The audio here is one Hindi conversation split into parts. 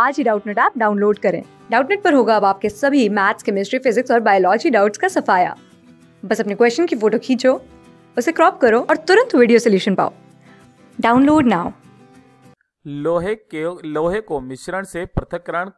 आज ही डाउटनेट ऐप डाउनलोड करें डाउटनेट पर होगा अब आपके सभी मैथ्स केमिस्ट्री फिजिक्स और बायोलॉजी डाउट्स का सफाया बस अपने क्वेश्चन की फोटो खींचो उसे क्रॉप करो और तुरंत वीडियो सोल्यूशन पाओ डाउनलोड नाउ लोहे के लोहे को मिश्रण से पृथककरण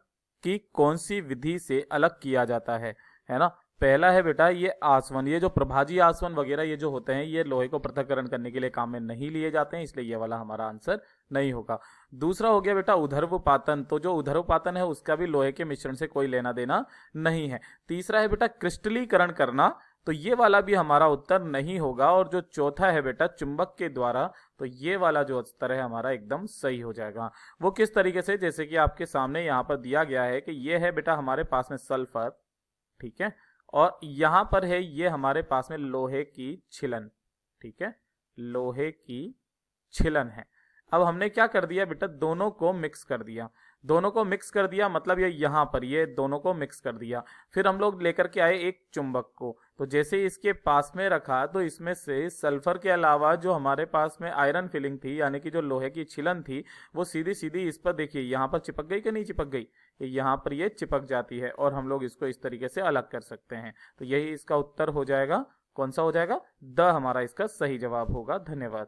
की कौन सी विधि से अलग किया जाता है है ना पहला है बेटा ये आसवन ये जो प्रभाजी आसवन वगैरह ये जो होते हैं ये लोहे को पृथककरण करने के लिए काम में नहीं लिए जाते हैं इसलिए ये वाला हमारा आंसर नहीं होगा दूसरा हो गया बेटा उधर्व पातन तो जो उधर्व पातन है उसका भी लोहे के मिश्रण से कोई लेना देना नहीं है तीसरा है बेटा क्रिस्टलीकरण करना तो ये वाला भी हमारा उत्तर नहीं होगा और जो चौथा है बेटा चुंबक के द्वारा तो ये वाला जो उत्तर है हमारा एकदम सही हो जाएगा वो किस तरीके से जैसे कि आपके सामने यहाँ पर दिया गया है कि ये है बेटा हमारे पास में सल्फर ठीक है और यहां पर है ये हमारे पास में लोहे की छिलन ठीक है लोहे की छिलन है अब हमने क्या कर दिया बेटा दोनों को मिक्स कर दिया दोनों को मिक्स कर दिया मतलब ये यहाँ पर ये दोनों को मिक्स कर दिया फिर हम लोग लेकर के आए एक चुंबक को तो जैसे इसके पास में रखा तो इसमें से सल्फर के अलावा जो हमारे पास में आयरन फिलिंग थी यानी कि जो लोहे की छिलन थी वो सीधी सीधी इस पर देखिए यहाँ पर चिपक गई कि नहीं चिपक गई यहाँ पर ये चिपक जाती है और हम लोग इसको इस तरीके से अलग कर सकते हैं तो यही इसका उत्तर हो जाएगा कौन सा हो जाएगा द हमारा इसका सही जवाब होगा धन्यवाद